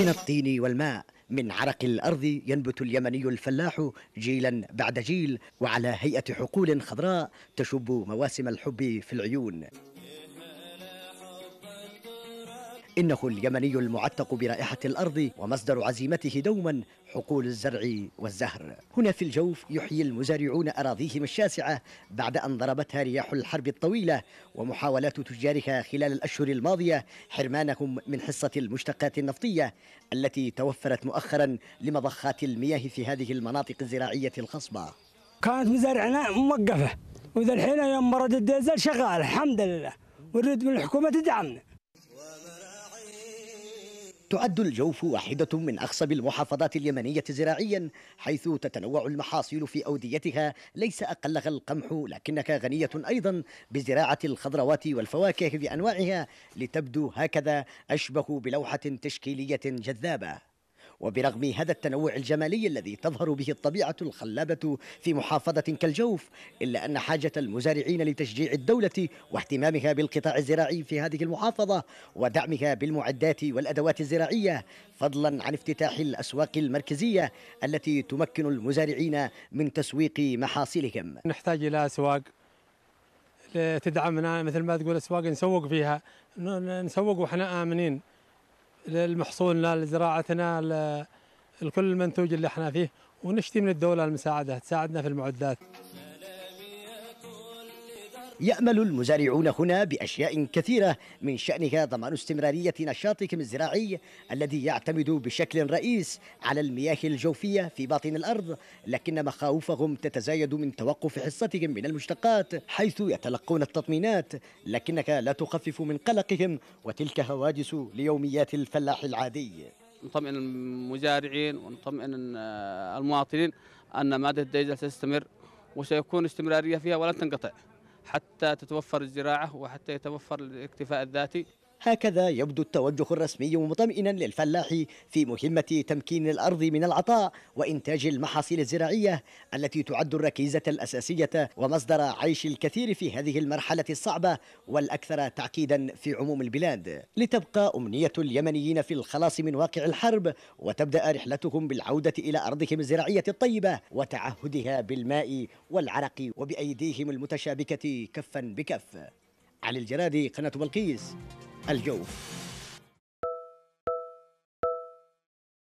من الطين والماء من عرق الأرض ينبت اليمني الفلاح جيلا بعد جيل وعلى هيئة حقول خضراء تشب مواسم الحب في العيون إنه اليمني المعتق برائحة الأرض ومصدر عزيمته دوما حقول الزرع والزهر هنا في الجوف يحيي المزارعون أراضيهم الشاسعة بعد أن ضربتها رياح الحرب الطويلة ومحاولات تجارها خلال الأشهر الماضية حرمانهم من حصة المشتقات النفطية التي توفرت مؤخرا لمضخات المياه في هذه المناطق الزراعية الخصبة كانت مزارعنا موقفة وذا الحين يوم مرض الديزل شغال الحمد لله ونريد من الحكومة تدعمنا تعد الجوف واحدة من أخصب المحافظات اليمنية زراعيا حيث تتنوع المحاصيل في أوديتها ليس أقلها القمح لكنها غنية أيضا بزراعة الخضروات والفواكه بأنواعها لتبدو هكذا أشبه بلوحة تشكيلية جذابة وبرغم هذا التنوع الجمالي الذي تظهر به الطبيعة الخلابة في محافظة كالجوف إلا أن حاجة المزارعين لتشجيع الدولة واهتمامها بالقطاع الزراعي في هذه المحافظة ودعمها بالمعدات والأدوات الزراعية فضلا عن افتتاح الأسواق المركزية التي تمكن المزارعين من تسويق محاصيلهم نحتاج إلى أسواق تدعمنا مثل ما تقول أسواق نسوق فيها نسوق وإحنا آمنين للمحصولنا لزراعتنا لكل المنتوج اللي احنا فيه ونشتي من الدولة المساعدة تساعدنا في المعدات يأمل المزارعون هنا بأشياء كثيرة من شأنها ضمان استمرارية نشاطهم الزراعي الذي يعتمد بشكل رئيس على المياه الجوفية في باطن الأرض لكن مخاوفهم تتزايد من توقف حصتهم من المشتقات حيث يتلقون التطمينات لكنك لا تخفف من قلقهم وتلك هواجس ليوميات الفلاح العادي نطمئن المزارعين ونطمئن آه، المواطنين أن مادة الديزل ستستمر وسيكون استمرارية فيها ولن تنقطع حتى تتوفر الزراعة وحتى يتوفر الاكتفاء الذاتي هكذا يبدو التوجه الرسمي مطمئنا للفلاح في مهمة تمكين الأرض من العطاء وإنتاج المحاصيل الزراعية التي تعد الركيزة الأساسية ومصدر عيش الكثير في هذه المرحلة الصعبة والأكثر تعقيدا في عموم البلاد لتبقى أمنية اليمنيين في الخلاص من واقع الحرب وتبدأ رحلتهم بالعودة إلى أرضهم الزراعية الطيبة وتعهدها بالماء والعرق وبأيديهم المتشابكة كفا بكف علي الجرادي قناة بلقيس al Joe.